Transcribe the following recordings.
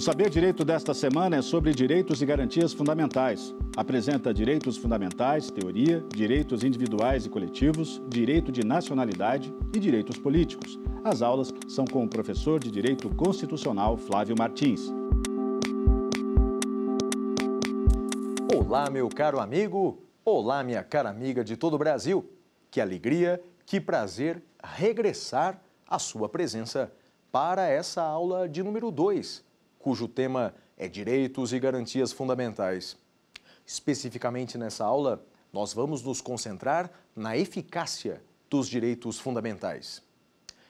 O Saber Direito desta semana é sobre direitos e garantias fundamentais. Apresenta direitos fundamentais, teoria, direitos individuais e coletivos, direito de nacionalidade e direitos políticos. As aulas são com o professor de Direito Constitucional Flávio Martins. Olá, meu caro amigo! Olá, minha cara amiga de todo o Brasil! Que alegria, que prazer regressar à sua presença para essa aula de número 2 cujo tema é Direitos e Garantias Fundamentais. Especificamente nessa aula, nós vamos nos concentrar na eficácia dos direitos fundamentais.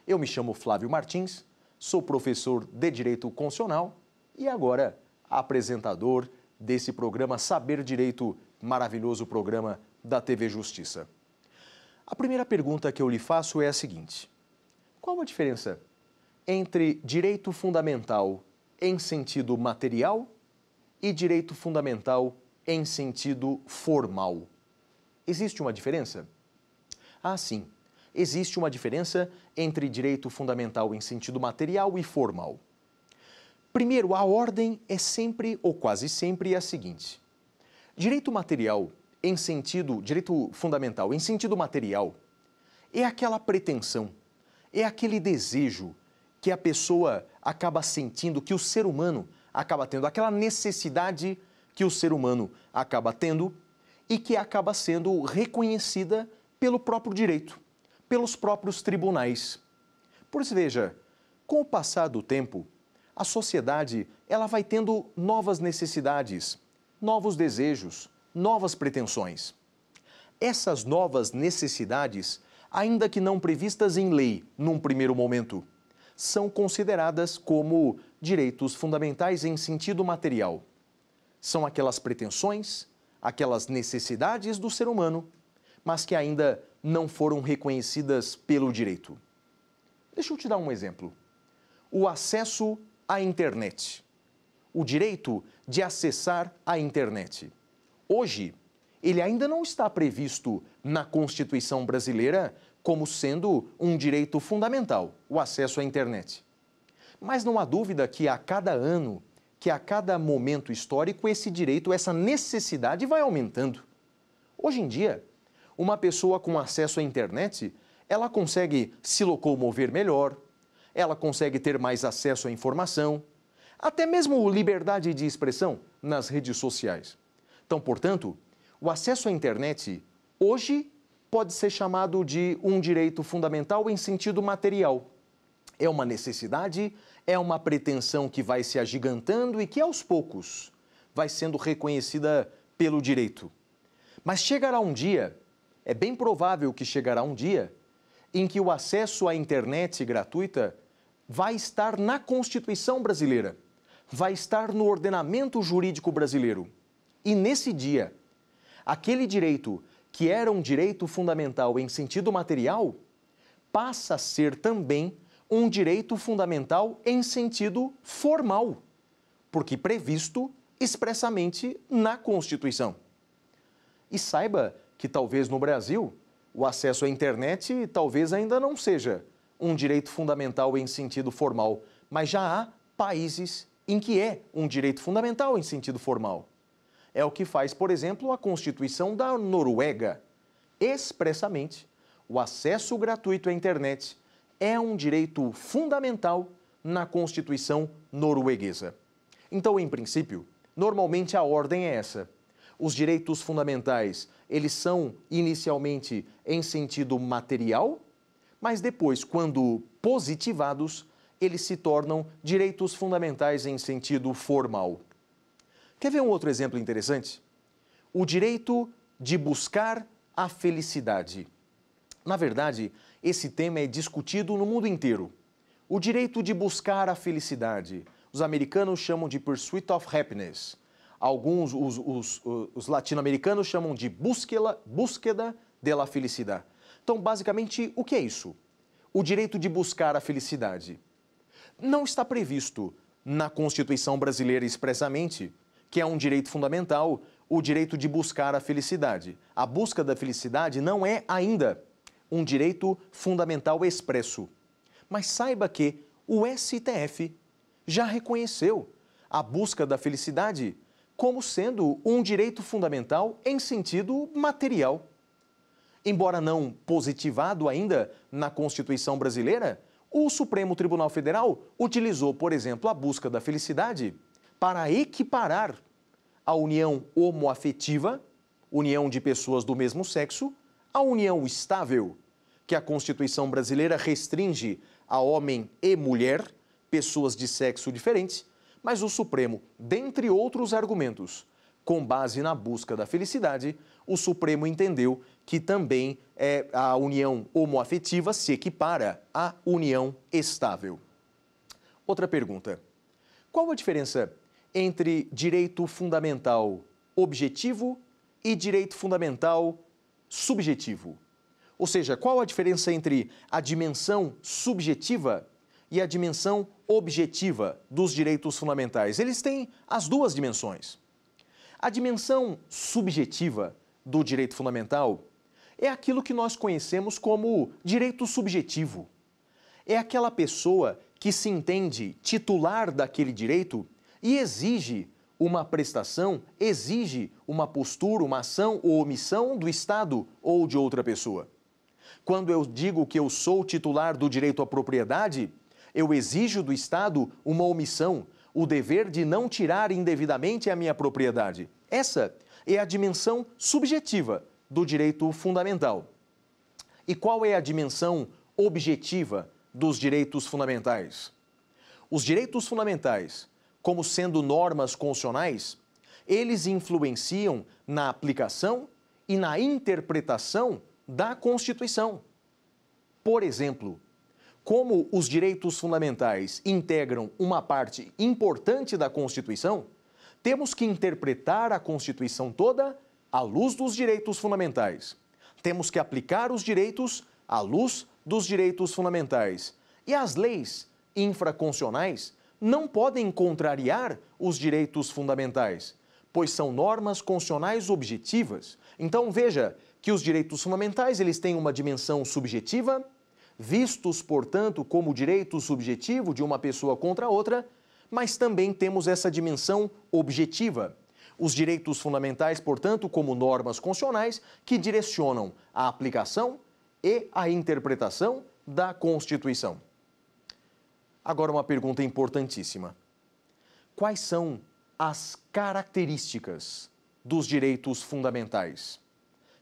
Eu me chamo Flávio Martins, sou professor de Direito Constitucional e agora apresentador desse programa Saber Direito, maravilhoso programa da TV Justiça. A primeira pergunta que eu lhe faço é a seguinte: qual a diferença entre direito fundamental em sentido material e direito fundamental em sentido formal. Existe uma diferença? Ah, sim. Existe uma diferença entre direito fundamental em sentido material e formal. Primeiro, a ordem é sempre ou quase sempre a seguinte: direito material em sentido direito fundamental, em sentido material, é aquela pretensão, é aquele desejo que a pessoa acaba sentindo, que o ser humano acaba tendo, aquela necessidade que o ser humano acaba tendo e que acaba sendo reconhecida pelo próprio direito, pelos próprios tribunais. Por isso, veja, com o passar do tempo, a sociedade ela vai tendo novas necessidades, novos desejos, novas pretensões. Essas novas necessidades, ainda que não previstas em lei num primeiro momento, são consideradas como direitos fundamentais em sentido material. São aquelas pretensões, aquelas necessidades do ser humano, mas que ainda não foram reconhecidas pelo direito. Deixa eu te dar um exemplo. O acesso à internet. O direito de acessar a internet. Hoje, ele ainda não está previsto na Constituição brasileira como sendo um direito fundamental o acesso à internet. Mas não há dúvida que a cada ano, que a cada momento histórico, esse direito, essa necessidade vai aumentando. Hoje em dia, uma pessoa com acesso à internet, ela consegue se locomover melhor, ela consegue ter mais acesso à informação, até mesmo liberdade de expressão nas redes sociais. Então, portanto, o acesso à internet hoje pode ser chamado de um direito fundamental em sentido material. É uma necessidade, é uma pretensão que vai se agigantando e que, aos poucos, vai sendo reconhecida pelo direito. Mas chegará um dia, é bem provável que chegará um dia, em que o acesso à internet gratuita vai estar na Constituição brasileira, vai estar no ordenamento jurídico brasileiro. E nesse dia, aquele direito que era um direito fundamental em sentido material, passa a ser também um direito fundamental em sentido formal, porque previsto expressamente na Constituição. E saiba que talvez no Brasil o acesso à internet talvez ainda não seja um direito fundamental em sentido formal, mas já há países em que é um direito fundamental em sentido formal. É o que faz, por exemplo, a Constituição da Noruega. Expressamente, o acesso gratuito à internet é um direito fundamental na Constituição norueguesa. Então, em princípio, normalmente a ordem é essa. Os direitos fundamentais, eles são inicialmente em sentido material, mas depois, quando positivados, eles se tornam direitos fundamentais em sentido formal. Quer ver um outro exemplo interessante? O direito de buscar a felicidade. Na verdade, esse tema é discutido no mundo inteiro. O direito de buscar a felicidade. Os americanos chamam de pursuit of happiness. Alguns, os, os, os, os latino-americanos chamam de búsqueda, búsqueda da felicidade. Então, basicamente, o que é isso? O direito de buscar a felicidade. Não está previsto na Constituição brasileira expressamente, que é um direito fundamental, o direito de buscar a felicidade. A busca da felicidade não é ainda um direito fundamental expresso. Mas saiba que o STF já reconheceu a busca da felicidade como sendo um direito fundamental em sentido material. Embora não positivado ainda na Constituição brasileira, o Supremo Tribunal Federal utilizou, por exemplo, a busca da felicidade para equiparar a união homoafetiva, união de pessoas do mesmo sexo, à união estável, que a Constituição brasileira restringe a homem e mulher, pessoas de sexo diferentes, mas o Supremo, dentre outros argumentos, com base na busca da felicidade, o Supremo entendeu que também é a união homoafetiva se equipara à união estável. Outra pergunta: qual a diferença entre direito fundamental objetivo e direito fundamental subjetivo. Ou seja, qual a diferença entre a dimensão subjetiva e a dimensão objetiva dos direitos fundamentais? Eles têm as duas dimensões. A dimensão subjetiva do direito fundamental é aquilo que nós conhecemos como direito subjetivo. É aquela pessoa que se entende titular daquele direito e exige uma prestação, exige uma postura, uma ação ou omissão do Estado ou de outra pessoa. Quando eu digo que eu sou titular do direito à propriedade, eu exijo do Estado uma omissão, o dever de não tirar indevidamente a minha propriedade. Essa é a dimensão subjetiva do direito fundamental. E qual é a dimensão objetiva dos direitos fundamentais? Os direitos fundamentais como sendo normas constitucionais, eles influenciam na aplicação e na interpretação da Constituição. Por exemplo, como os direitos fundamentais integram uma parte importante da Constituição, temos que interpretar a Constituição toda à luz dos direitos fundamentais. Temos que aplicar os direitos à luz dos direitos fundamentais. E as leis infraconstitucionais não podem contrariar os direitos fundamentais, pois são normas constitucionais objetivas. Então veja que os direitos fundamentais eles têm uma dimensão subjetiva, vistos, portanto, como direito subjetivo de uma pessoa contra outra, mas também temos essa dimensão objetiva. Os direitos fundamentais, portanto, como normas constitucionais que direcionam a aplicação e a interpretação da Constituição. Agora, uma pergunta importantíssima: quais são as características dos direitos fundamentais?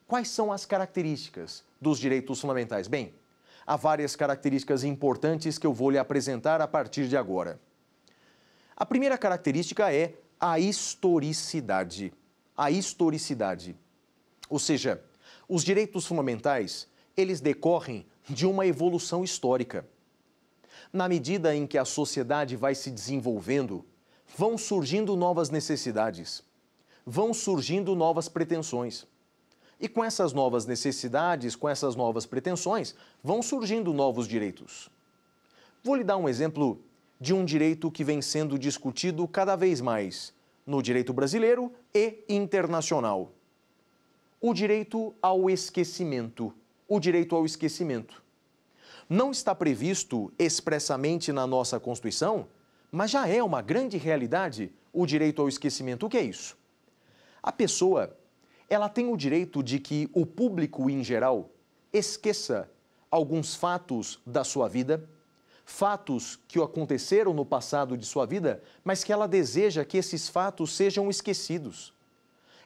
Quais são as características dos direitos fundamentais? Bem, há várias características importantes que eu vou lhe apresentar a partir de agora. A primeira característica é a historicidade. A historicidade. Ou seja, os direitos fundamentais, eles decorrem de uma evolução histórica. Na medida em que a sociedade vai se desenvolvendo, vão surgindo novas necessidades, vão surgindo novas pretensões. E com essas novas necessidades, com essas novas pretensões, vão surgindo novos direitos. Vou lhe dar um exemplo de um direito que vem sendo discutido cada vez mais no direito brasileiro e internacional: o direito ao esquecimento. O direito ao esquecimento não está previsto expressamente na nossa Constituição, mas já é uma grande realidade o direito ao esquecimento. O que é isso? A pessoa, ela tem o direito de que o público em geral esqueça alguns fatos da sua vida, fatos que aconteceram no passado de sua vida, mas que ela deseja que esses fatos sejam esquecidos.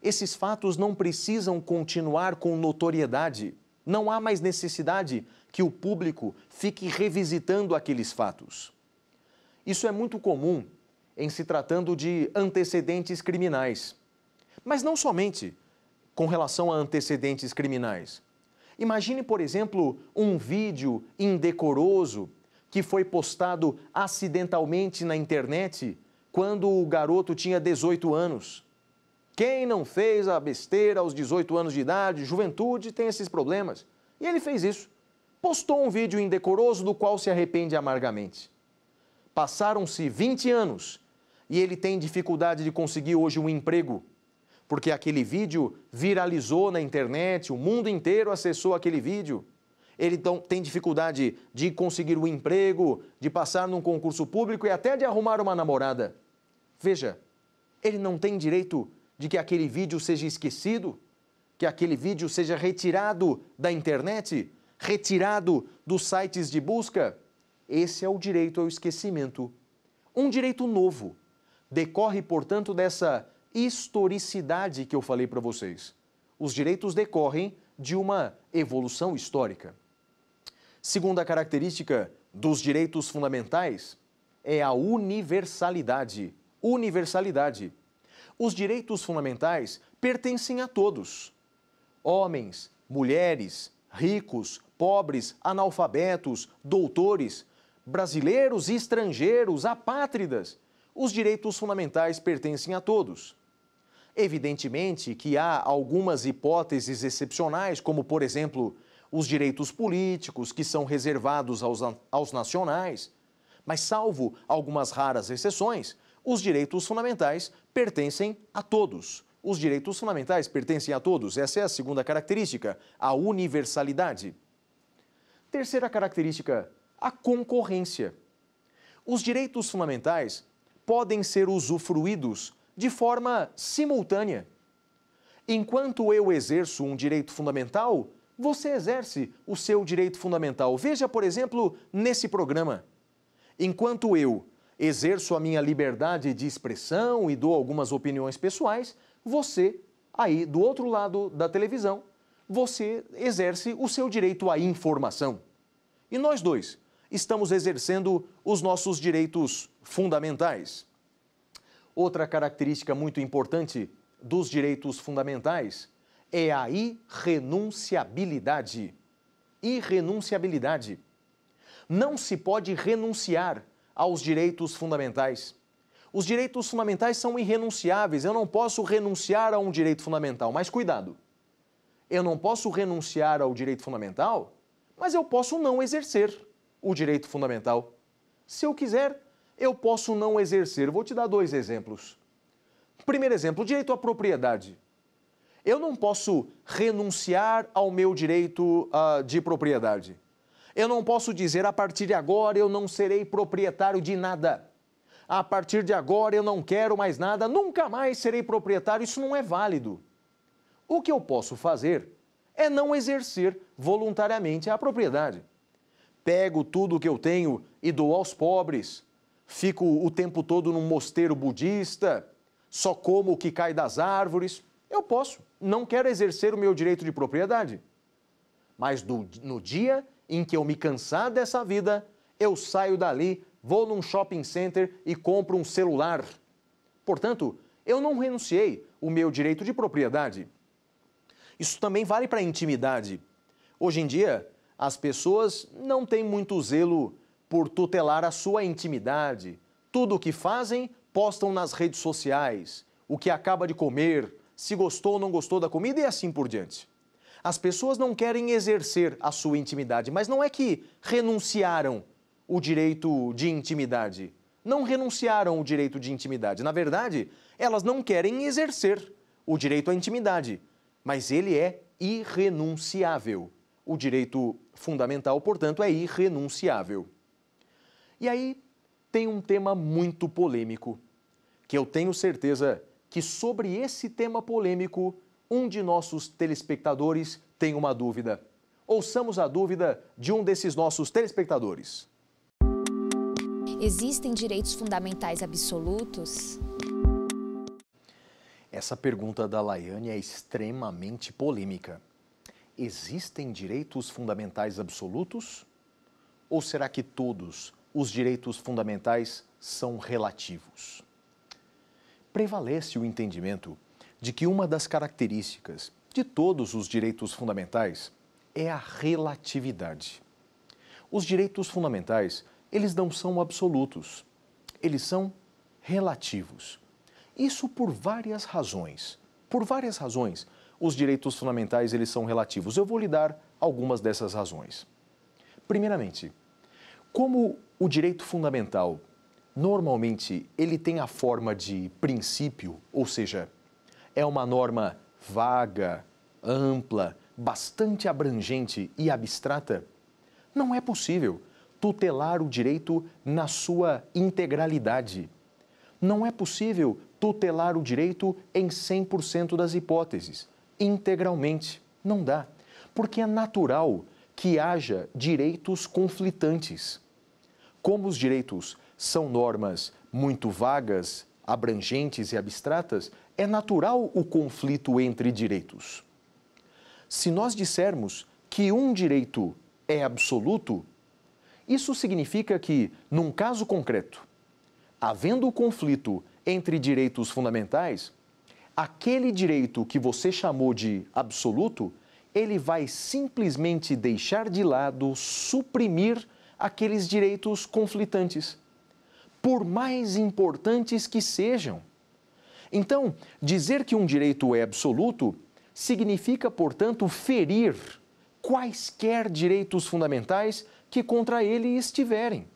Esses fatos não precisam continuar com notoriedade. Não há mais necessidade que o público fique revisitando aqueles fatos. Isso é muito comum em se tratando de antecedentes criminais. Mas não somente com relação a antecedentes criminais. Imagine, por exemplo, um vídeo indecoroso que foi postado acidentalmente na internet quando o garoto tinha 18 anos. Quem não fez a besteira aos 18 anos de idade, juventude, tem esses problemas. E ele fez isso postou um vídeo indecoroso do qual se arrepende amargamente. Passaram-se 20 anos e ele tem dificuldade de conseguir hoje um emprego, porque aquele vídeo viralizou na internet, o mundo inteiro acessou aquele vídeo. Ele então, tem dificuldade de conseguir um emprego, de passar num concurso público e até de arrumar uma namorada. Veja, ele não tem direito de que aquele vídeo seja esquecido, que aquele vídeo seja retirado da internet, retirado dos sites de busca? Esse é o direito ao esquecimento. Um direito novo. Decorre, portanto, dessa historicidade que eu falei para vocês. Os direitos decorrem de uma evolução histórica. Segunda característica dos direitos fundamentais é a universalidade. Universalidade. Os direitos fundamentais pertencem a todos: homens, mulheres, ricos, pobres, analfabetos, doutores, brasileiros e estrangeiros, apátridas. Os direitos fundamentais pertencem a todos. Evidentemente que há algumas hipóteses excepcionais, como, por exemplo, os direitos políticos, que são reservados aos, aos nacionais. Mas, salvo algumas raras exceções, os direitos fundamentais pertencem a todos. Os direitos fundamentais pertencem a todos. Essa é a segunda característica, a universalidade. Terceira característica, a concorrência. Os direitos fundamentais podem ser usufruídos de forma simultânea. Enquanto eu exerço um direito fundamental, você exerce o seu direito fundamental. Veja, por exemplo, nesse programa. Enquanto eu exerço a minha liberdade de expressão e dou algumas opiniões pessoais, você, aí do outro lado da televisão, você exerce o seu direito à informação. E nós dois estamos exercendo os nossos direitos fundamentais. Outra característica muito importante dos direitos fundamentais é a irrenunciabilidade. Irrenunciabilidade. Não se pode renunciar aos direitos fundamentais. Os direitos fundamentais são irrenunciáveis. Eu não posso renunciar a um direito fundamental, mas cuidado. Eu não posso renunciar ao direito fundamental, mas eu posso não exercer o direito fundamental. Se eu quiser, eu posso não exercer. Vou te dar dois exemplos. Primeiro exemplo, direito à propriedade. Eu não posso renunciar ao meu direito uh, de propriedade. Eu não posso dizer a partir de agora eu não serei proprietário de nada. A partir de agora eu não quero mais nada, nunca mais serei proprietário. Isso não é válido. O que eu posso fazer é não exercer voluntariamente a propriedade. Pego tudo o que eu tenho e dou aos pobres. Fico o tempo todo num mosteiro budista, só como o que cai das árvores. Eu posso, não quero exercer o meu direito de propriedade. Mas do, no dia em que eu me cansar dessa vida, eu saio dali, vou num shopping center e compro um celular. Portanto, eu não renunciei o meu direito de propriedade. Isso também vale para a intimidade. Hoje em dia, as pessoas não têm muito zelo por tutelar a sua intimidade. Tudo o que fazem, postam nas redes sociais. O que acaba de comer, se gostou ou não gostou da comida e assim por diante. As pessoas não querem exercer a sua intimidade, mas não é que renunciaram o direito de intimidade. Não renunciaram o direito de intimidade. Na verdade, elas não querem exercer o direito à intimidade mas ele é irrenunciável. O direito fundamental, portanto, é irrenunciável. E aí tem um tema muito polêmico, que eu tenho certeza que sobre esse tema polêmico, um de nossos telespectadores tem uma dúvida. Ouçamos a dúvida de um desses nossos telespectadores. Existem direitos fundamentais absolutos? Essa pergunta da Laiane é extremamente polêmica. Existem direitos fundamentais absolutos? Ou será que todos os direitos fundamentais são relativos? Prevalece o entendimento de que uma das características de todos os direitos fundamentais é a relatividade. Os direitos fundamentais, eles não são absolutos, eles são relativos. Isso por várias razões. Por várias razões, os direitos fundamentais eles são relativos. Eu vou lhe dar algumas dessas razões. Primeiramente, como o direito fundamental normalmente ele tem a forma de princípio, ou seja, é uma norma vaga, ampla, bastante abrangente e abstrata, não é possível tutelar o direito na sua integralidade não é possível tutelar o direito em 100% das hipóteses, integralmente. Não dá, porque é natural que haja direitos conflitantes. Como os direitos são normas muito vagas, abrangentes e abstratas, é natural o conflito entre direitos. Se nós dissermos que um direito é absoluto, isso significa que, num caso concreto, havendo conflito entre direitos fundamentais, aquele direito que você chamou de absoluto, ele vai simplesmente deixar de lado, suprimir aqueles direitos conflitantes, por mais importantes que sejam. Então, dizer que um direito é absoluto significa, portanto, ferir quaisquer direitos fundamentais que contra ele estiverem.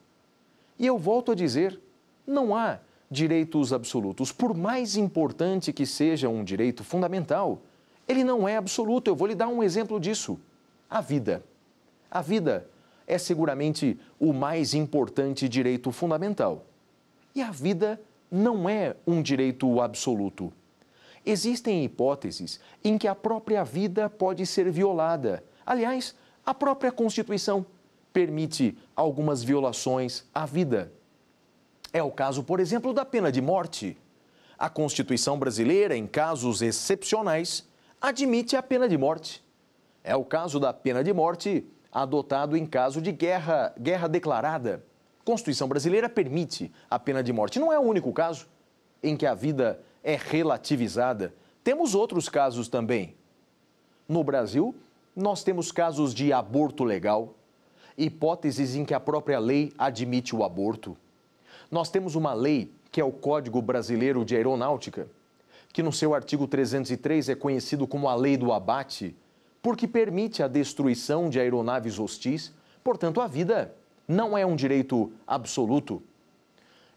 E eu volto a dizer, não há direitos absolutos. Por mais importante que seja um direito fundamental, ele não é absoluto. Eu vou lhe dar um exemplo disso. A vida. A vida é seguramente o mais importante direito fundamental. E a vida não é um direito absoluto. Existem hipóteses em que a própria vida pode ser violada. Aliás, a própria Constituição permite algumas violações à vida. É o caso, por exemplo, da pena de morte. A Constituição brasileira, em casos excepcionais, admite a pena de morte. É o caso da pena de morte adotado em caso de guerra, guerra declarada. Constituição brasileira permite a pena de morte. Não é o único caso em que a vida é relativizada. Temos outros casos também. No Brasil, nós temos casos de aborto legal, hipóteses em que a própria lei admite o aborto. Nós temos uma lei, que é o Código Brasileiro de Aeronáutica, que no seu artigo 303 é conhecido como a Lei do Abate, porque permite a destruição de aeronaves hostis, portanto, a vida não é um direito absoluto.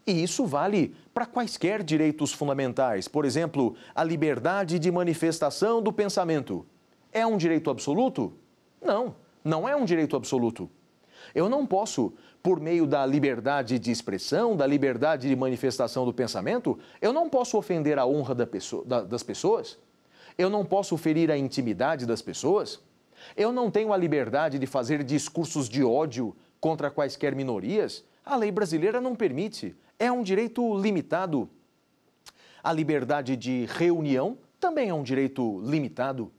E isso vale para quaisquer direitos fundamentais, por exemplo, a liberdade de manifestação do pensamento. É um direito absoluto? Não, não é um direito absoluto. Eu não posso por meio da liberdade de expressão, da liberdade de manifestação do pensamento, eu não posso ofender a honra da pessoa, da, das pessoas? Eu não posso ferir a intimidade das pessoas? Eu não tenho a liberdade de fazer discursos de ódio contra quaisquer minorias? A lei brasileira não permite. É um direito limitado. A liberdade de reunião também é um direito limitado.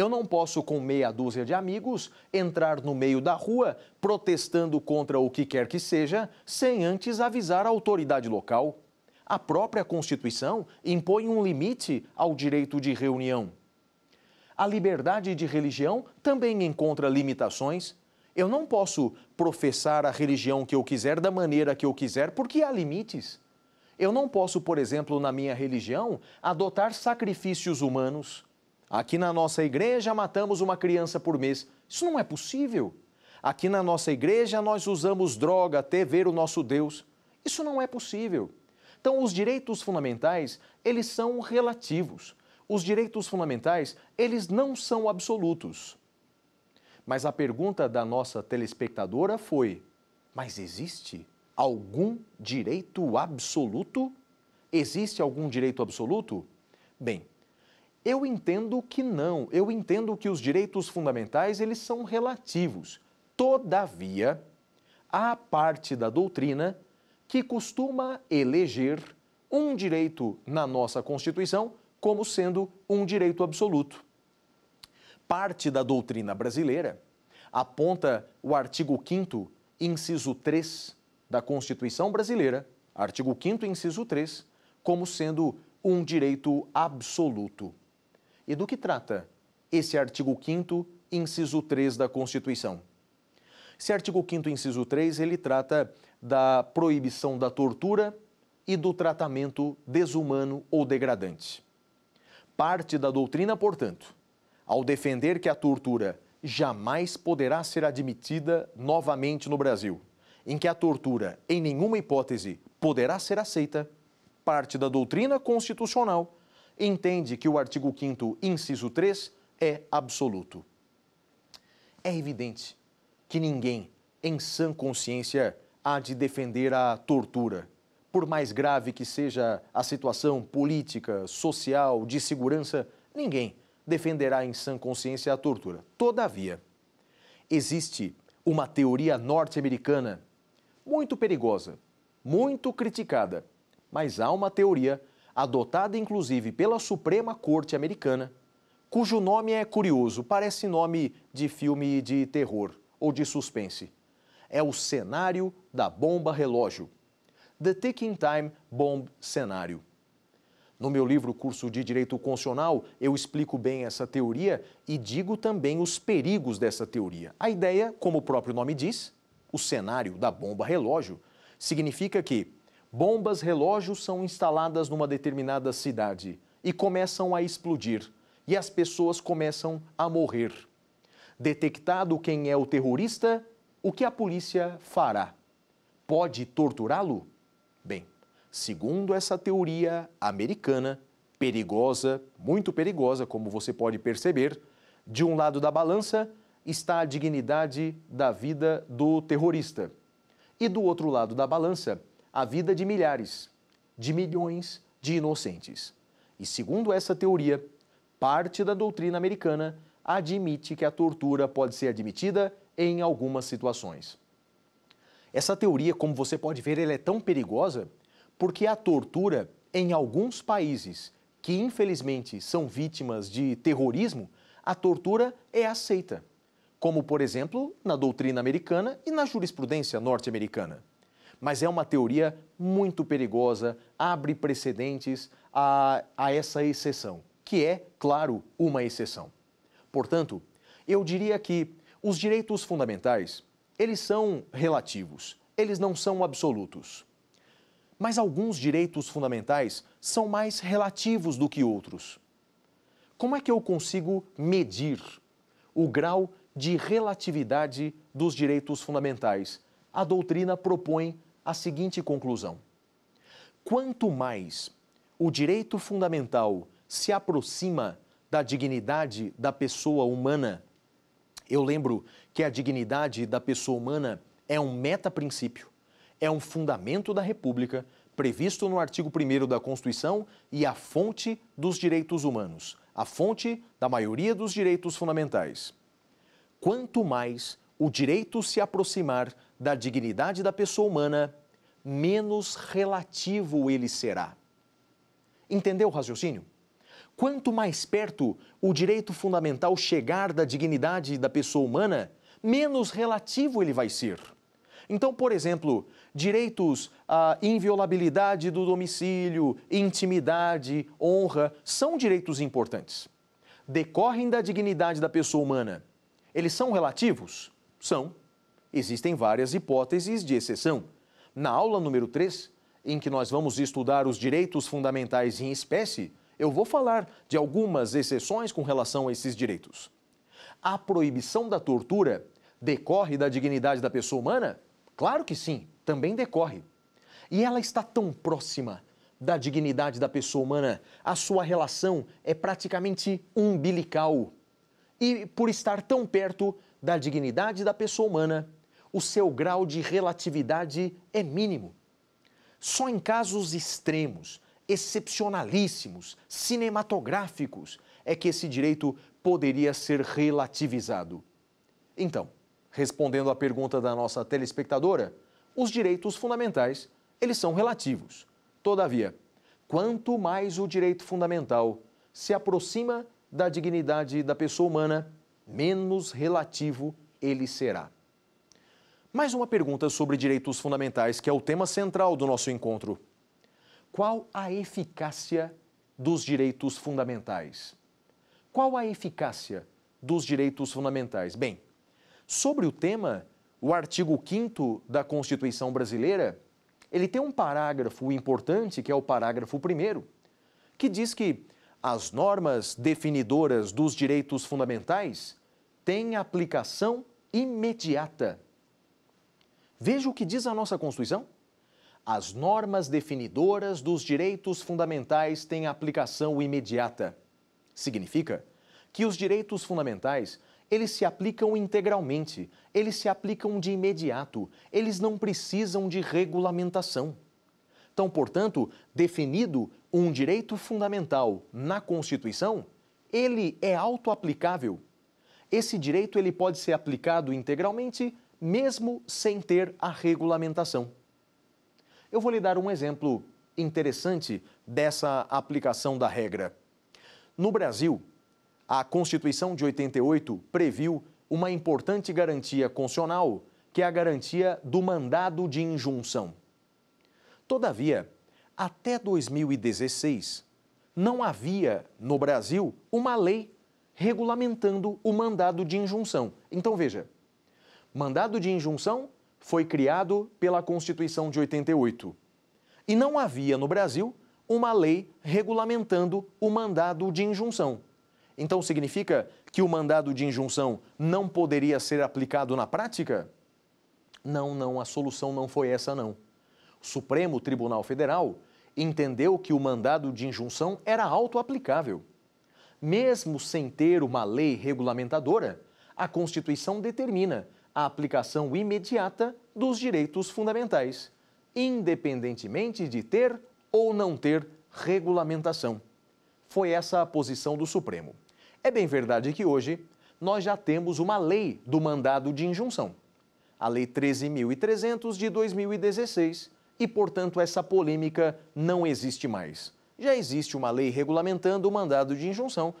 Eu não posso, com meia dúzia de amigos, entrar no meio da rua protestando contra o que quer que seja, sem antes avisar a autoridade local. A própria Constituição impõe um limite ao direito de reunião. A liberdade de religião também encontra limitações. Eu não posso professar a religião que eu quiser da maneira que eu quiser, porque há limites. Eu não posso, por exemplo, na minha religião, adotar sacrifícios humanos Aqui na nossa igreja matamos uma criança por mês. Isso não é possível. Aqui na nossa igreja nós usamos droga até ver o nosso Deus. Isso não é possível. Então, os direitos fundamentais, eles são relativos. Os direitos fundamentais, eles não são absolutos. Mas a pergunta da nossa telespectadora foi: mas existe algum direito absoluto? Existe algum direito absoluto? Bem, eu entendo que não. Eu entendo que os direitos fundamentais eles são relativos. Todavia, há parte da doutrina que costuma eleger um direito na nossa Constituição como sendo um direito absoluto. Parte da doutrina brasileira aponta o artigo 5 inciso 3 da Constituição brasileira, artigo 5 inciso 3, como sendo um direito absoluto e do que trata esse artigo 5 inciso 3 da Constituição. Esse artigo 5 inciso 3, ele trata da proibição da tortura e do tratamento desumano ou degradante. Parte da doutrina, portanto, ao defender que a tortura jamais poderá ser admitida novamente no Brasil, em que a tortura, em nenhuma hipótese, poderá ser aceita, parte da doutrina constitucional entende que o artigo 5, inciso 3, é absoluto. É evidente que ninguém, em sã consciência, há de defender a tortura. Por mais grave que seja a situação política, social, de segurança, ninguém defenderá em sã consciência a tortura. Todavia, existe uma teoria norte-americana muito perigosa, muito criticada, mas há uma teoria adotada inclusive pela Suprema Corte Americana, cujo nome é curioso, parece nome de filme de terror ou de suspense. É o cenário da bomba relógio. The Ticking Time Bomb Cenário. No meu livro Curso de Direito Constitucional, eu explico bem essa teoria e digo também os perigos dessa teoria. A ideia, como o próprio nome diz, o cenário da bomba relógio, significa que bombas relógios são instaladas numa determinada cidade e começam a explodir, e as pessoas começam a morrer. Detectado quem é o terrorista, o que a polícia fará? Pode torturá-lo? Bem, segundo essa teoria americana, perigosa, muito perigosa, como você pode perceber, de um lado da balança está a dignidade da vida do terrorista. E do outro lado da balança a vida de milhares, de milhões de inocentes. E segundo essa teoria, parte da doutrina americana admite que a tortura pode ser admitida em algumas situações. Essa teoria, como você pode ver, é tão perigosa porque a tortura em alguns países que infelizmente são vítimas de terrorismo, a tortura é aceita, como por exemplo na doutrina americana e na jurisprudência norte-americana mas é uma teoria muito perigosa, abre precedentes a, a essa exceção, que é, claro, uma exceção. Portanto, eu diria que os direitos fundamentais, eles são relativos, eles não são absolutos. Mas alguns direitos fundamentais são mais relativos do que outros. Como é que eu consigo medir o grau de relatividade dos direitos fundamentais? A doutrina propõe a seguinte conclusão: quanto mais o direito fundamental se aproxima da dignidade da pessoa humana, eu lembro que a dignidade da pessoa humana é um meta-princípio, é um fundamento da República previsto no artigo 1 da Constituição e a fonte dos direitos humanos, a fonte da maioria dos direitos fundamentais. Quanto mais o direito se aproximar da dignidade da pessoa humana, menos relativo ele será. Entendeu o raciocínio? Quanto mais perto o direito fundamental chegar da dignidade da pessoa humana, menos relativo ele vai ser. Então, por exemplo, direitos à ah, inviolabilidade do domicílio, intimidade, honra, são direitos importantes. Decorrem da dignidade da pessoa humana. Eles são relativos? São. Existem várias hipóteses de exceção. Na aula número 3, em que nós vamos estudar os direitos fundamentais em espécie, eu vou falar de algumas exceções com relação a esses direitos. A proibição da tortura decorre da dignidade da pessoa humana? Claro que sim, também decorre. E ela está tão próxima da dignidade da pessoa humana, a sua relação é praticamente umbilical. E por estar tão perto da dignidade da pessoa humana, o seu grau de relatividade é mínimo. Só em casos extremos, excepcionalíssimos, cinematográficos, é que esse direito poderia ser relativizado. Então, respondendo à pergunta da nossa telespectadora, os direitos fundamentais, eles são relativos. Todavia, quanto mais o direito fundamental se aproxima da dignidade da pessoa humana, menos relativo ele será. Mais uma pergunta sobre direitos fundamentais, que é o tema central do nosso encontro. Qual a eficácia dos direitos fundamentais? Qual a eficácia dos direitos fundamentais? Bem, sobre o tema, o artigo 5 da Constituição brasileira, ele tem um parágrafo importante, que é o parágrafo 1 que diz que as normas definidoras dos direitos fundamentais têm aplicação imediata Veja o que diz a nossa Constituição. As normas definidoras dos direitos fundamentais têm aplicação imediata. Significa que os direitos fundamentais, eles se aplicam integralmente, eles se aplicam de imediato, eles não precisam de regulamentação. Então, portanto, definido um direito fundamental na Constituição, ele é autoaplicável. Esse direito ele pode ser aplicado integralmente mesmo sem ter a regulamentação. Eu vou lhe dar um exemplo interessante dessa aplicação da regra. No Brasil, a Constituição de 88 previu uma importante garantia constitucional, que é a garantia do mandado de injunção. Todavia, até 2016, não havia no Brasil uma lei regulamentando o mandado de injunção. Então veja, mandado de injunção foi criado pela Constituição de 88. E não havia no Brasil uma lei regulamentando o mandado de injunção. Então significa que o mandado de injunção não poderia ser aplicado na prática? Não, não, a solução não foi essa não. O Supremo Tribunal Federal entendeu que o mandado de injunção era autoaplicável. Mesmo sem ter uma lei regulamentadora, a Constituição determina a aplicação imediata dos direitos fundamentais, independentemente de ter ou não ter regulamentação. Foi essa a posição do Supremo. É bem verdade que hoje nós já temos uma lei do mandado de injunção, a Lei 13.300 de 2016, e, portanto, essa polêmica não existe mais. Já existe uma lei regulamentando o mandado de injunção,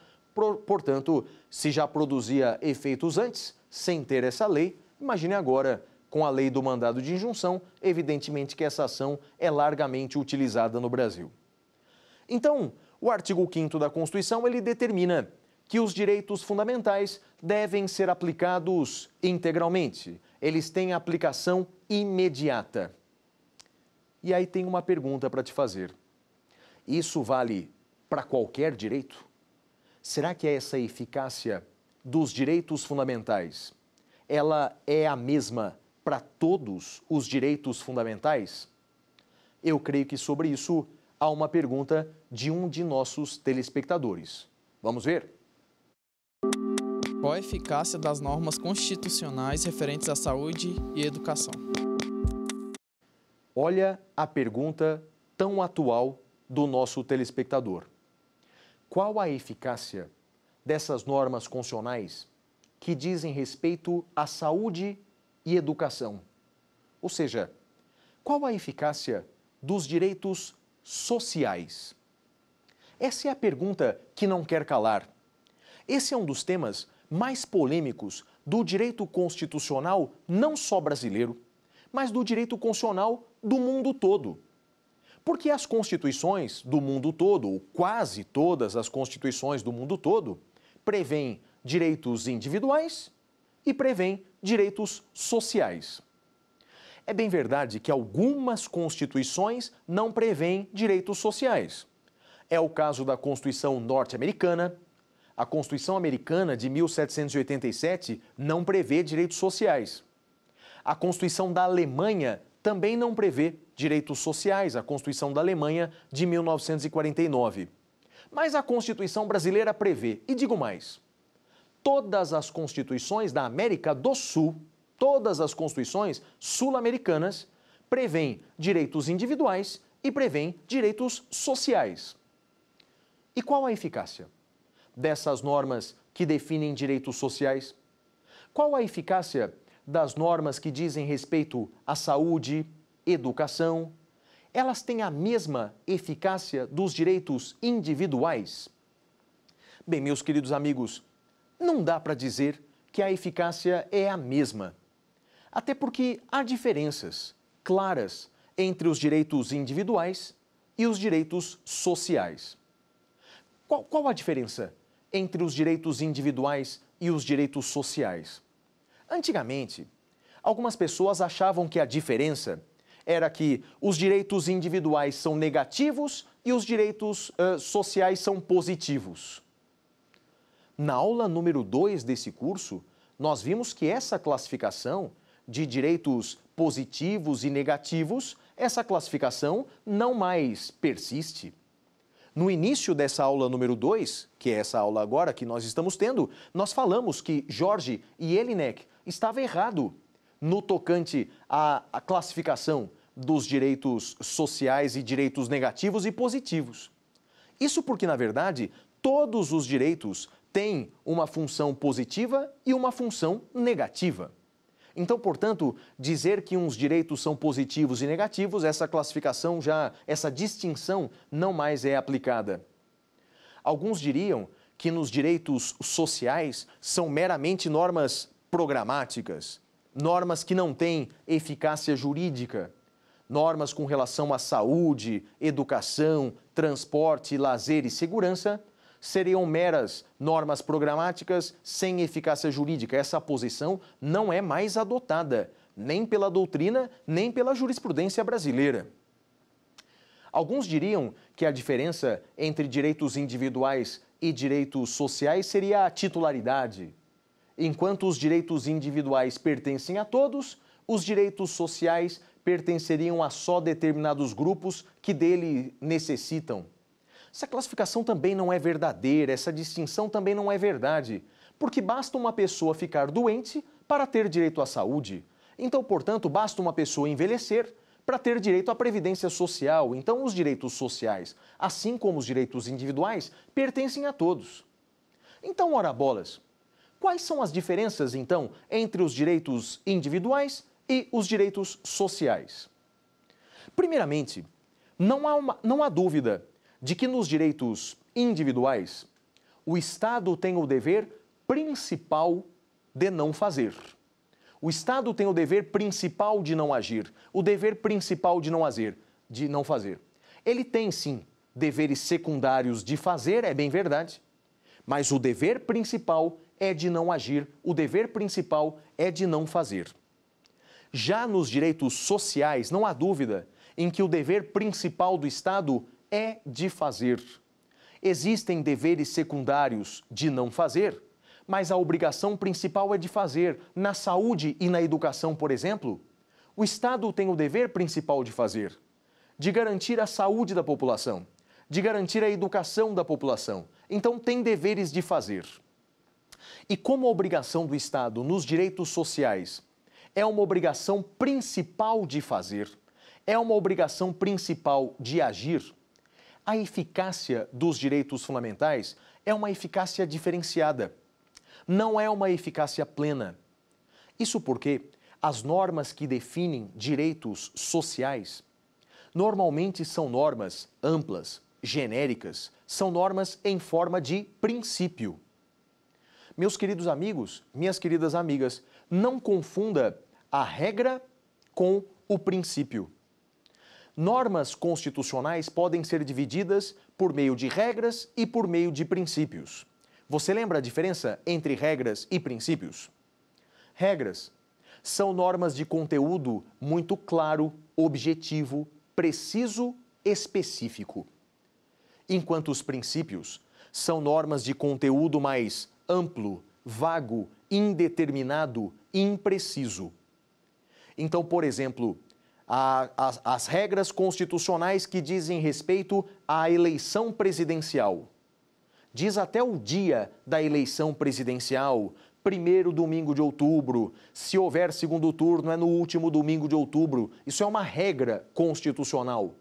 portanto, se já produzia efeitos antes, sem ter essa lei, imagine agora com a lei do mandado de injunção, evidentemente que essa ação é largamente utilizada no Brasil. Então, o artigo 5 da Constituição ele determina que os direitos fundamentais devem ser aplicados integralmente. Eles têm aplicação imediata. E aí tem uma pergunta para te fazer. Isso vale para qualquer direito? Será que é essa eficácia dos direitos fundamentais, ela é a mesma para todos os direitos fundamentais? Eu creio que sobre isso há uma pergunta de um de nossos telespectadores. Vamos ver? Qual a eficácia das normas constitucionais referentes à saúde e educação? Olha a pergunta tão atual do nosso telespectador. Qual a eficácia dessas normas constitucionais que dizem respeito à saúde e educação. Ou seja, qual a eficácia dos direitos sociais? Essa é a pergunta que não quer calar. Esse é um dos temas mais polêmicos do direito constitucional, não só brasileiro, mas do direito constitucional do mundo todo. Porque as constituições do mundo todo, ou quase todas as constituições do mundo todo, prevêem direitos individuais e prevêem direitos sociais. É bem verdade que algumas constituições não prevêem direitos sociais. É o caso da Constituição norte-americana. A Constituição americana de 1787 não prevê direitos sociais. A Constituição da Alemanha também não prevê direitos sociais, a Constituição da Alemanha de 1949. Mas a Constituição brasileira prevê, e digo mais, todas as constituições da América do Sul, todas as constituições sul-americanas, prevêem direitos individuais e prevêem direitos sociais. E qual a eficácia dessas normas que definem direitos sociais? Qual a eficácia das normas que dizem respeito à saúde, educação, elas têm a mesma eficácia dos direitos individuais? Bem, meus queridos amigos, não dá para dizer que a eficácia é a mesma. Até porque há diferenças claras entre os direitos individuais e os direitos sociais. Qual, qual a diferença entre os direitos individuais e os direitos sociais? Antigamente, algumas pessoas achavam que a diferença era que os direitos individuais são negativos e os direitos uh, sociais são positivos. Na aula número 2 desse curso, nós vimos que essa classificação de direitos positivos e negativos, essa classificação não mais persiste. No início dessa aula número 2, que é essa aula agora que nós estamos tendo, nós falamos que Jorge e Elinek estava errado no tocante à, à classificação dos direitos sociais e direitos negativos e positivos. Isso porque, na verdade, todos os direitos têm uma função positiva e uma função negativa. Então, portanto, dizer que uns direitos são positivos e negativos, essa classificação já, essa distinção não mais é aplicada. Alguns diriam que nos direitos sociais são meramente normas programáticas, normas que não têm eficácia jurídica normas com relação à saúde, educação, transporte, lazer e segurança seriam meras normas programáticas sem eficácia jurídica. Essa posição não é mais adotada, nem pela doutrina, nem pela jurisprudência brasileira. Alguns diriam que a diferença entre direitos individuais e direitos sociais seria a titularidade. Enquanto os direitos individuais pertencem a todos, os direitos sociais pertenceriam a só determinados grupos que dele necessitam. Essa classificação também não é verdadeira, essa distinção também não é verdade, porque basta uma pessoa ficar doente para ter direito à saúde. Então, portanto, basta uma pessoa envelhecer para ter direito à previdência social. Então, os direitos sociais, assim como os direitos individuais, pertencem a todos. Então, ora bolas, quais são as diferenças, então, entre os direitos individuais e os direitos sociais. Primeiramente, não há, uma, não há dúvida de que nos direitos individuais, o Estado tem o dever principal de não fazer. O Estado tem o dever principal de não agir, o dever principal de não fazer, de não fazer. Ele tem sim deveres secundários de fazer, é bem verdade, mas o dever principal é de não agir, o dever principal é de não fazer. Já nos direitos sociais, não há dúvida em que o dever principal do Estado é de fazer. Existem deveres secundários de não fazer, mas a obrigação principal é de fazer. Na saúde e na educação, por exemplo, o Estado tem o dever principal de fazer, de garantir a saúde da população, de garantir a educação da população. Então, tem deveres de fazer. E como a obrigação do Estado nos direitos sociais é uma obrigação principal de fazer, é uma obrigação principal de agir. A eficácia dos direitos fundamentais é uma eficácia diferenciada, não é uma eficácia plena. Isso porque as normas que definem direitos sociais normalmente são normas amplas, genéricas, são normas em forma de princípio. Meus queridos amigos, minhas queridas amigas, não confunda a regra com o princípio. Normas constitucionais podem ser divididas por meio de regras e por meio de princípios. Você lembra a diferença entre regras e princípios? Regras são normas de conteúdo muito claro, objetivo, preciso, específico. Enquanto os princípios são normas de conteúdo mais amplo, vago, indeterminado, impreciso. Então, por exemplo, a, as, as regras constitucionais que dizem respeito à eleição presidencial. Diz até o dia da eleição presidencial, primeiro domingo de outubro. Se houver segundo turno, é no último domingo de outubro. Isso é uma regra constitucional.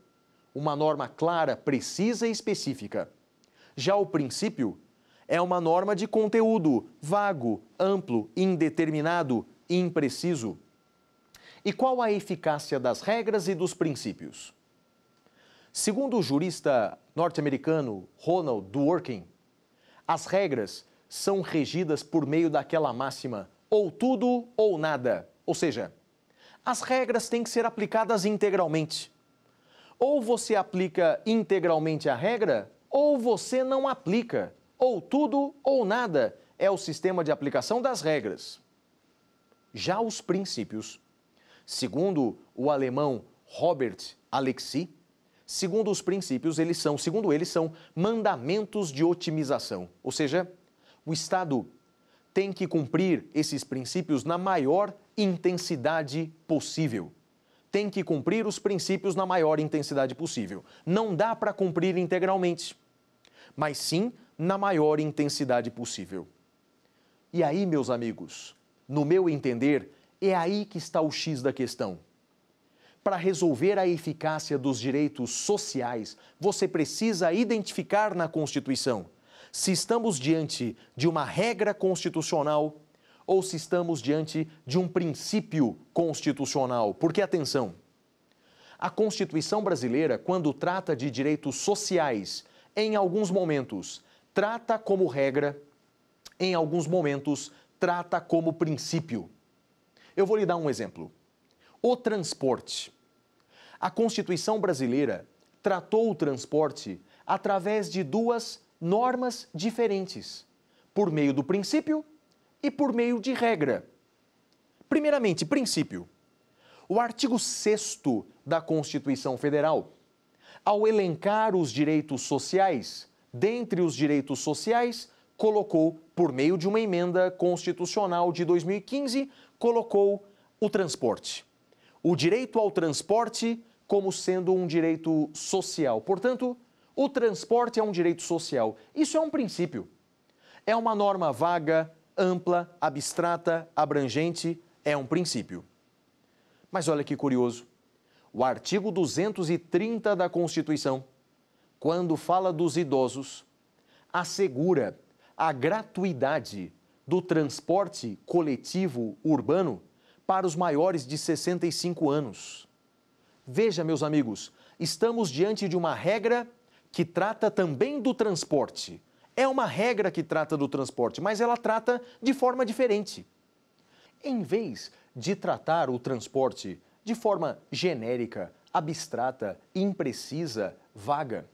Uma norma clara, precisa e específica. Já o princípio é uma norma de conteúdo vago, amplo, indeterminado, impreciso. E qual a eficácia das regras e dos princípios? Segundo o jurista norte-americano Ronald Dworkin, as regras são regidas por meio daquela máxima: ou tudo ou nada. Ou seja, as regras têm que ser aplicadas integralmente. Ou você aplica integralmente a regra, ou você não aplica ou tudo ou nada é o sistema de aplicação das regras. Já os princípios, segundo o alemão Robert Alexi, segundo os princípios, eles são, segundo eles são mandamentos de otimização, ou seja, o Estado tem que cumprir esses princípios na maior intensidade possível. Tem que cumprir os princípios na maior intensidade possível. Não dá para cumprir integralmente, mas sim na maior intensidade possível. E aí, meus amigos, no meu entender, é aí que está o X da questão. Para resolver a eficácia dos direitos sociais, você precisa identificar na Constituição se estamos diante de uma regra constitucional ou se estamos diante de um princípio constitucional. Porque atenção, a Constituição brasileira, quando trata de direitos sociais, em alguns momentos trata como regra, em alguns momentos, trata como princípio. Eu vou lhe dar um exemplo. O transporte. A Constituição brasileira tratou o transporte através de duas normas diferentes, por meio do princípio e por meio de regra. Primeiramente, princípio. O artigo 6 da Constituição Federal, ao elencar os direitos sociais, dentre os direitos sociais, colocou, por meio de uma emenda constitucional de 2015, colocou o transporte. O direito ao transporte como sendo um direito social. Portanto, o transporte é um direito social. Isso é um princípio. É uma norma vaga, ampla, abstrata, abrangente, é um princípio. Mas olha que curioso. O artigo 230 da Constituição quando fala dos idosos, assegura a gratuidade do transporte coletivo urbano para os maiores de 65 anos. Veja, meus amigos, estamos diante de uma regra que trata também do transporte. É uma regra que trata do transporte, mas ela trata de forma diferente. Em vez de tratar o transporte de forma genérica, abstrata, imprecisa, vaga,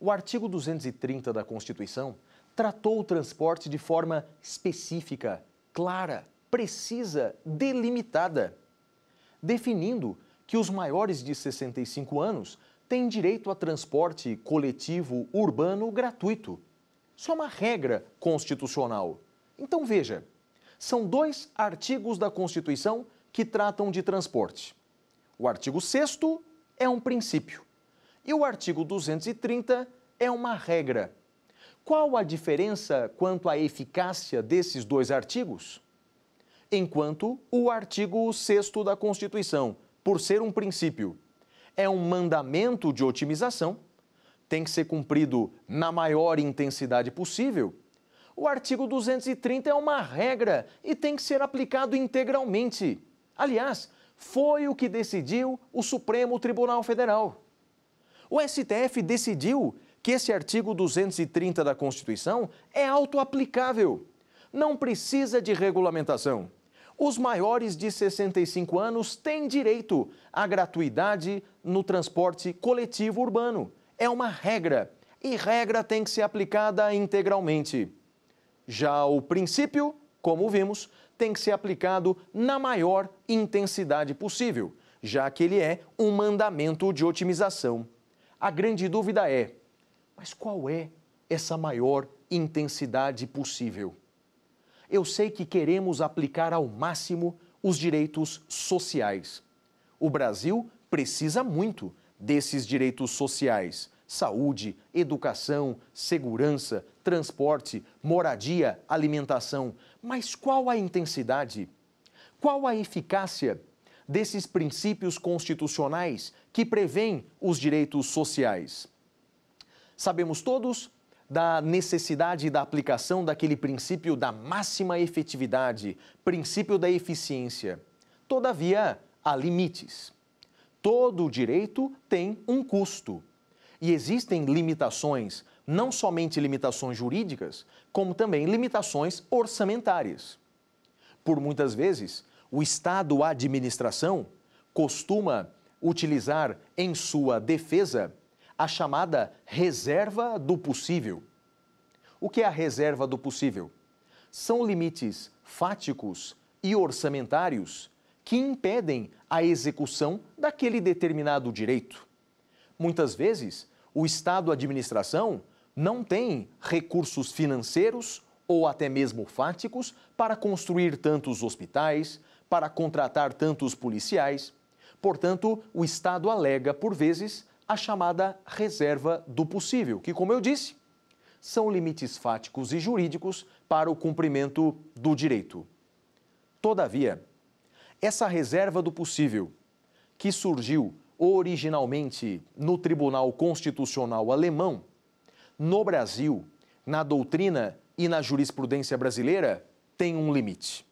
o artigo 230 da Constituição tratou o transporte de forma específica, clara, precisa, delimitada, definindo que os maiores de 65 anos têm direito a transporte coletivo urbano gratuito. Isso é uma regra constitucional. Então veja, são dois artigos da Constituição que tratam de transporte. O artigo 6 é um princípio. E o artigo 230 é uma regra. Qual a diferença quanto à eficácia desses dois artigos? Enquanto o artigo 6 da Constituição, por ser um princípio, é um mandamento de otimização, tem que ser cumprido na maior intensidade possível. O artigo 230 é uma regra e tem que ser aplicado integralmente. Aliás, foi o que decidiu o Supremo Tribunal Federal. O STF decidiu que esse artigo 230 da Constituição é autoaplicável. Não precisa de regulamentação. Os maiores de 65 anos têm direito à gratuidade no transporte coletivo urbano. É uma regra e regra tem que ser aplicada integralmente. Já o princípio, como vimos, tem que ser aplicado na maior intensidade possível, já que ele é um mandamento de otimização a grande dúvida é: mas qual é essa maior intensidade possível? Eu sei que queremos aplicar ao máximo os direitos sociais. O Brasil precisa muito desses direitos sociais: saúde, educação, segurança, transporte, moradia, alimentação. Mas qual a intensidade? Qual a eficácia desses princípios constitucionais que prevêem os direitos sociais. Sabemos todos da necessidade da aplicação daquele princípio da máxima efetividade, princípio da eficiência. Todavia, há limites. Todo direito tem um custo. E existem limitações, não somente limitações jurídicas, como também limitações orçamentárias. Por muitas vezes, o Estado administração costuma utilizar em sua defesa a chamada reserva do possível. O que é a reserva do possível? São limites fáticos e orçamentários que impedem a execução daquele determinado direito. Muitas vezes, o Estado administração não tem recursos financeiros ou até mesmo fáticos para construir tantos hospitais, para contratar tantos policiais. Portanto, o Estado alega, por vezes, a chamada reserva do possível, que, como eu disse, são limites fáticos e jurídicos para o cumprimento do direito. Todavia, essa reserva do possível, que surgiu originalmente no Tribunal Constitucional Alemão, no Brasil, na doutrina e na jurisprudência brasileira, tem um limite.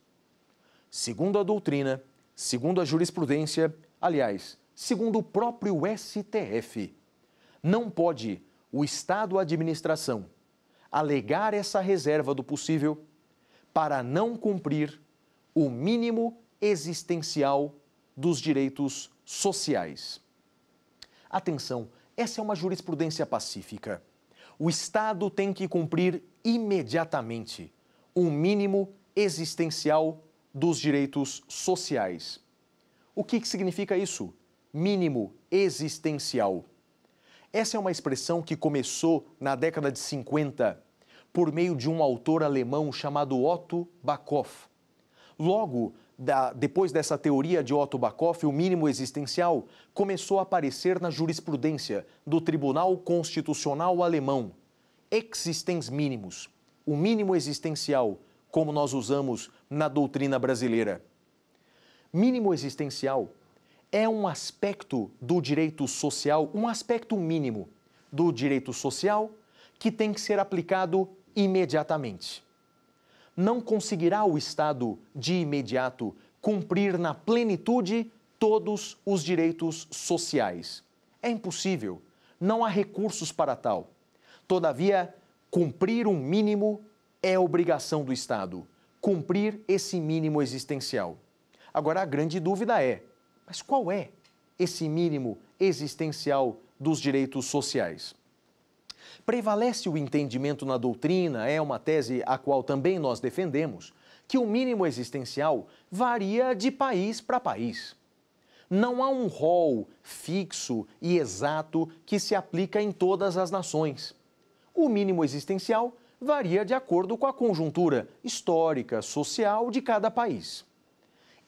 Segundo a doutrina, segundo a jurisprudência, aliás, segundo o próprio STF, não pode o Estado, a administração, alegar essa reserva do possível para não cumprir o mínimo existencial dos direitos sociais. Atenção, essa é uma jurisprudência pacífica. O Estado tem que cumprir imediatamente o mínimo existencial dos direitos sociais. O que, que significa isso? Mínimo existencial. Essa é uma expressão que começou na década de 50 por meio de um autor alemão chamado Otto Bakoff. Logo, da, depois dessa teoria de Otto Bakoff, o mínimo existencial começou a aparecer na jurisprudência do Tribunal Constitucional Alemão. Existens mínimos, o mínimo existencial, como nós usamos na doutrina brasileira. Mínimo existencial é um aspecto do direito social, um aspecto mínimo do direito social que tem que ser aplicado imediatamente. Não conseguirá o Estado, de imediato, cumprir na plenitude todos os direitos sociais. É impossível, não há recursos para tal. Todavia, cumprir um mínimo é obrigação do Estado cumprir esse mínimo existencial. Agora, a grande dúvida é: mas qual é esse mínimo existencial dos direitos sociais? Prevalece o entendimento na doutrina, é uma tese a qual também nós defendemos, que o mínimo existencial varia de país para país. Não há um rol fixo e exato que se aplica em todas as nações. O mínimo existencial varia de acordo com a conjuntura histórica, social de cada país.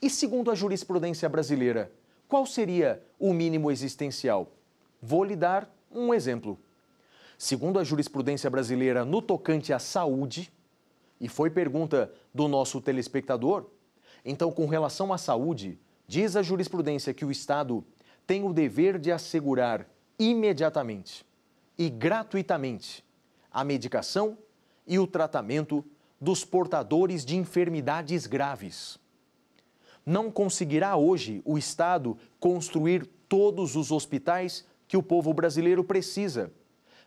E segundo a jurisprudência brasileira, qual seria o mínimo existencial? Vou lhe dar um exemplo. Segundo a jurisprudência brasileira no tocante à saúde, e foi pergunta do nosso telespectador, então com relação à saúde, diz a jurisprudência que o Estado tem o dever de assegurar imediatamente e gratuitamente a medicação e o tratamento dos portadores de enfermidades graves. Não conseguirá hoje o Estado construir todos os hospitais que o povo brasileiro precisa,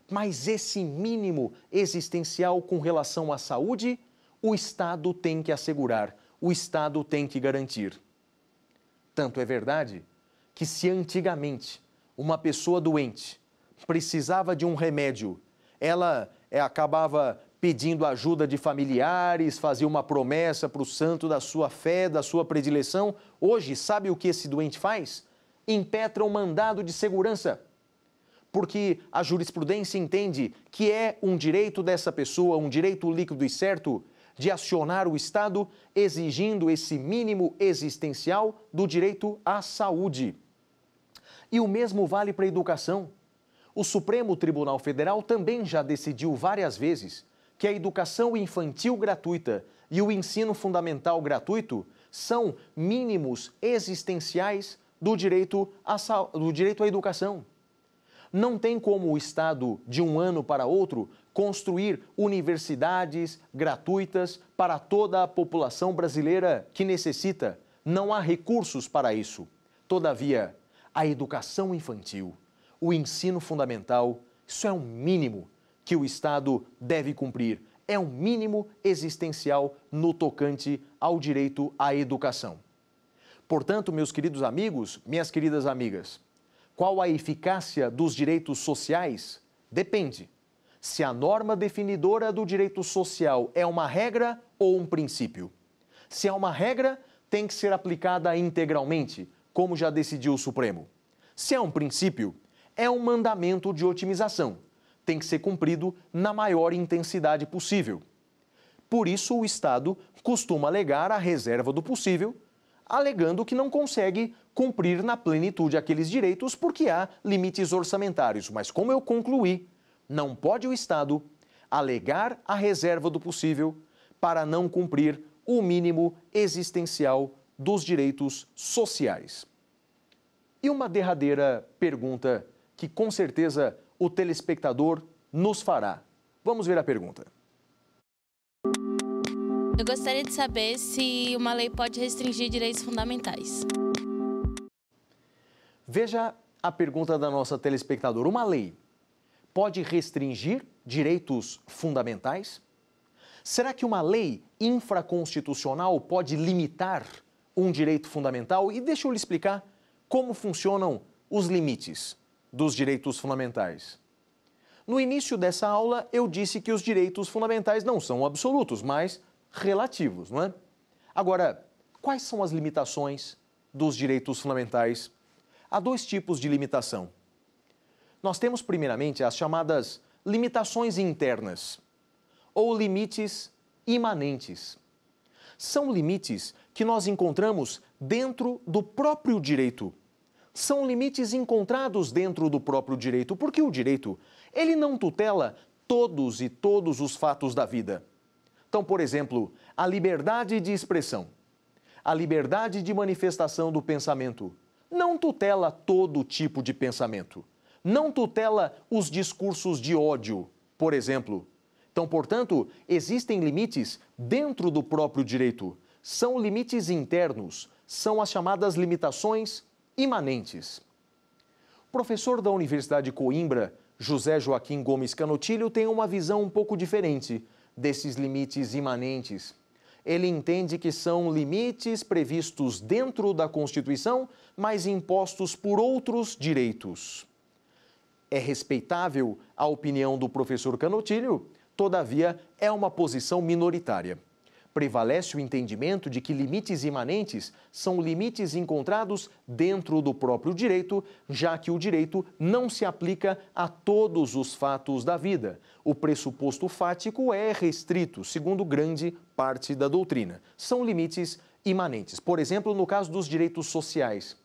mas esse mínimo existencial com relação à saúde, o Estado tem que assegurar, o Estado tem que garantir. Tanto é verdade que, se antigamente uma pessoa doente precisava de um remédio, ela eh, acabava pedindo ajuda de familiares, fazia uma promessa para o santo da sua fé, da sua predileção. Hoje, sabe o que esse doente faz? Impetra um mandado de segurança. Porque a jurisprudência entende que é um direito dessa pessoa, um direito líquido e certo, de acionar o Estado exigindo esse mínimo existencial do direito à saúde. E o mesmo vale para a educação. O Supremo Tribunal Federal também já decidiu várias vezes que a educação infantil gratuita e o ensino fundamental gratuito são mínimos existenciais do direito, à, do direito à educação. Não tem como o Estado, de um ano para outro, construir universidades gratuitas para toda a população brasileira que necessita. Não há recursos para isso. Todavia, a educação infantil, o ensino fundamental, isso é um mínimo que o Estado deve cumprir. É um mínimo existencial no tocante ao direito à educação. Portanto, meus queridos amigos, minhas queridas amigas, qual a eficácia dos direitos sociais? Depende. Se a norma definidora do direito social é uma regra ou um princípio. Se é uma regra, tem que ser aplicada integralmente, como já decidiu o Supremo. Se é um princípio, é um mandamento de otimização tem que ser cumprido na maior intensidade possível. Por isso, o Estado costuma alegar a reserva do possível, alegando que não consegue cumprir na plenitude aqueles direitos porque há limites orçamentários. Mas, como eu concluí, não pode o Estado alegar a reserva do possível para não cumprir o mínimo existencial dos direitos sociais. E uma derradeira pergunta que com certeza o telespectador nos fará? Vamos ver a pergunta. Eu gostaria de saber se uma lei pode restringir direitos fundamentais. Veja a pergunta da nossa telespectadora. Uma lei pode restringir direitos fundamentais? Será que uma lei infraconstitucional pode limitar um direito fundamental? E deixa eu lhe explicar como funcionam os limites dos direitos fundamentais. No início dessa aula, eu disse que os direitos fundamentais não são absolutos, mas relativos, não é? Agora, quais são as limitações dos direitos fundamentais? Há dois tipos de limitação. Nós temos, primeiramente, as chamadas limitações internas ou limites imanentes. São limites que nós encontramos dentro do próprio direito são limites encontrados dentro do próprio direito, porque o direito, ele não tutela todos e todos os fatos da vida. Então, por exemplo, a liberdade de expressão, a liberdade de manifestação do pensamento, não tutela todo tipo de pensamento, não tutela os discursos de ódio, por exemplo. Então, portanto, existem limites dentro do próprio direito. São limites internos, são as chamadas limitações imanentes. Professor da Universidade de Coimbra, José Joaquim Gomes Canotilho tem uma visão um pouco diferente desses limites imanentes. Ele entende que são limites previstos dentro da Constituição, mas impostos por outros direitos. É respeitável a opinião do professor Canotilho, todavia é uma posição minoritária prevalece o entendimento de que limites imanentes são limites encontrados dentro do próprio direito, já que o direito não se aplica a todos os fatos da vida. O pressuposto fático é restrito, segundo grande parte da doutrina. São limites imanentes. Por exemplo, no caso dos direitos sociais.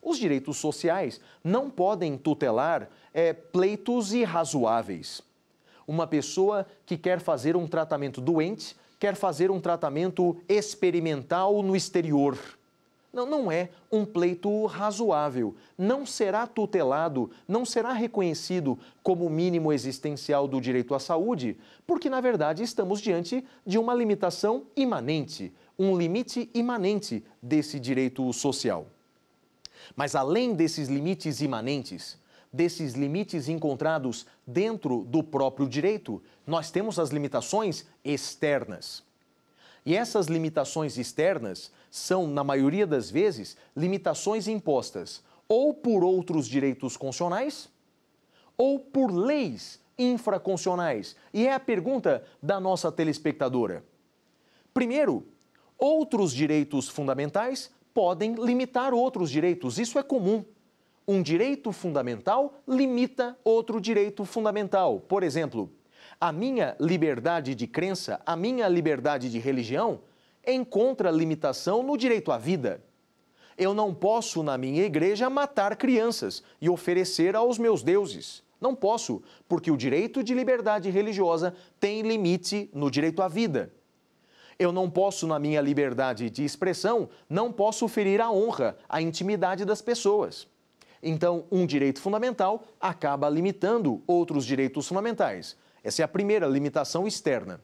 Os direitos sociais não podem tutelar é, pleitos irrazoáveis. Uma pessoa que quer fazer um tratamento doente quer fazer um tratamento experimental no exterior. Não, não é um pleito razoável. Não será tutelado, não será reconhecido como mínimo existencial do direito à saúde, porque, na verdade, estamos diante de uma limitação imanente, um limite imanente desse direito social. Mas, além desses limites imanentes, desses limites encontrados dentro do próprio direito, nós temos as limitações externas. E essas limitações externas são, na maioria das vezes, limitações impostas ou por outros direitos constitucionais ou por leis infraconstitucionais. E é a pergunta da nossa telespectadora. Primeiro, outros direitos fundamentais podem limitar outros direitos. Isso é comum. Um direito fundamental limita outro direito fundamental. Por exemplo, a minha liberdade de crença, a minha liberdade de religião, encontra limitação no direito à vida. Eu não posso, na minha igreja, matar crianças e oferecer aos meus deuses. Não posso, porque o direito de liberdade religiosa tem limite no direito à vida. Eu não posso, na minha liberdade de expressão, não posso ferir a honra, a intimidade das pessoas. Então, um direito fundamental acaba limitando outros direitos fundamentais. Essa é a primeira limitação externa.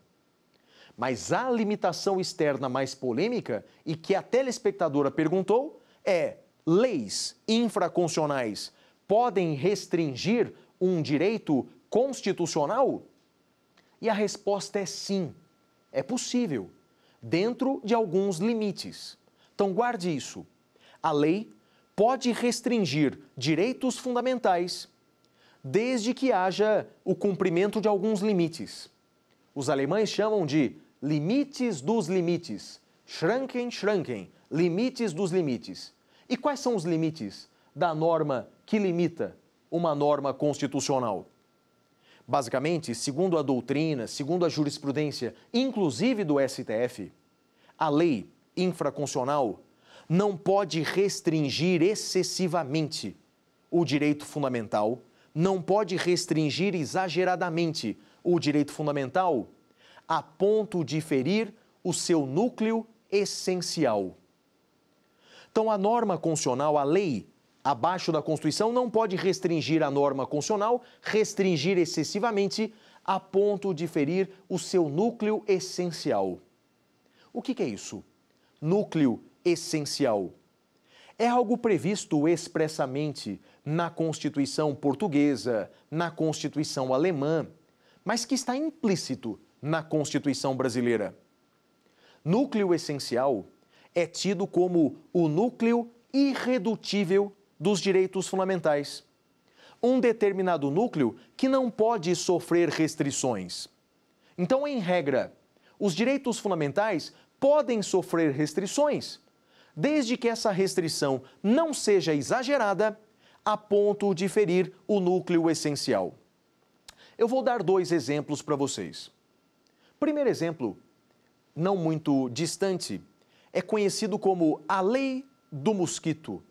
Mas a limitação externa mais polêmica e que a telespectadora perguntou é: leis infraconstitucionais podem restringir um direito constitucional? E a resposta é sim, é possível, dentro de alguns limites. Então guarde isso. A lei pode restringir direitos fundamentais desde que haja o cumprimento de alguns limites. Os alemães chamam de limites dos limites, Schranken, Schranken, limites dos limites. E quais são os limites da norma que limita uma norma constitucional? Basicamente, segundo a doutrina, segundo a jurisprudência, inclusive do STF, a lei infraconstitucional não pode restringir excessivamente o direito fundamental, não pode restringir exageradamente o direito fundamental, a ponto de ferir o seu núcleo essencial. Então, a norma constitucional, a lei, abaixo da Constituição, não pode restringir a norma constitucional, restringir excessivamente, a ponto de ferir o seu núcleo essencial. O que, que é isso? Núcleo essencial. É algo previsto expressamente na Constituição portuguesa, na Constituição alemã, mas que está implícito na Constituição brasileira. Núcleo essencial é tido como o núcleo irredutível dos direitos fundamentais. Um determinado núcleo que não pode sofrer restrições. Então, em regra, os direitos fundamentais podem sofrer restrições desde que essa restrição não seja exagerada a ponto de ferir o núcleo essencial. Eu vou dar dois exemplos para vocês. Primeiro exemplo, não muito distante, é conhecido como a Lei do Mosquito.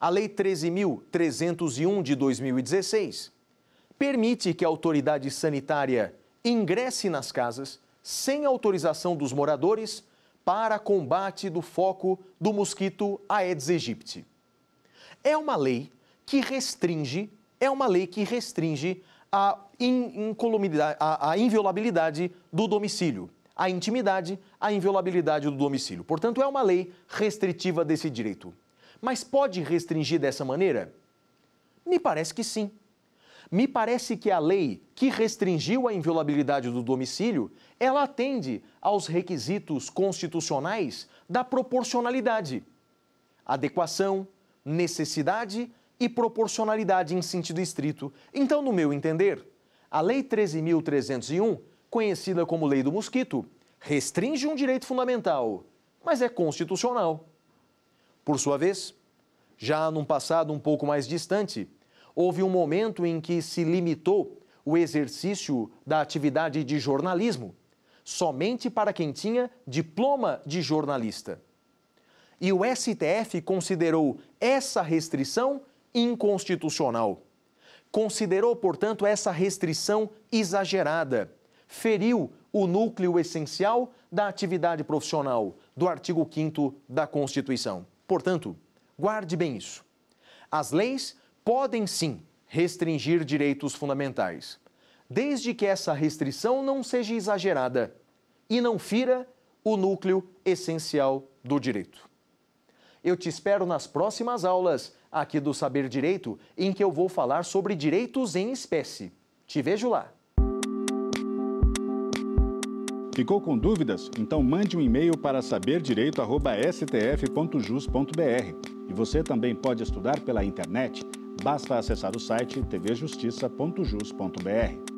A Lei 13.301 de 2016 permite que a autoridade sanitária ingresse nas casas, sem autorização dos moradores, para combate do foco do mosquito Aedes aegypti. É uma lei que restringe, é uma lei que restringe a, in, a, a inviolabilidade do domicílio, a intimidade, a inviolabilidade do domicílio. Portanto, é uma lei restritiva desse direito. Mas pode restringir dessa maneira? Me parece que sim. Me parece que a lei que restringiu a inviolabilidade do domicílio, ela atende aos requisitos constitucionais da proporcionalidade. Adequação, necessidade e proporcionalidade em sentido estrito. Então, no meu entender, a Lei 13.301, conhecida como Lei do Mosquito, restringe um direito fundamental, mas é constitucional. Por sua vez, já num passado um pouco mais distante, houve um momento em que se limitou o exercício da atividade de jornalismo somente para quem tinha diploma de jornalista. E o STF considerou essa restrição inconstitucional. Considerou, portanto, essa restrição exagerada. Feriu o núcleo essencial da atividade profissional do artigo 5 da Constituição. Portanto, guarde bem isso. As leis podem sim restringir direitos fundamentais, desde que essa restrição não seja exagerada e não fira o núcleo essencial do direito. Eu te espero nas próximas aulas aqui do Saber Direito, em que eu vou falar sobre direitos em espécie. Te vejo lá! Ficou com dúvidas? Então mande um e-mail para saberdireito.stf.jus.br. E você também pode estudar pela internet Basta acessar o site tvjustiça.jus.br.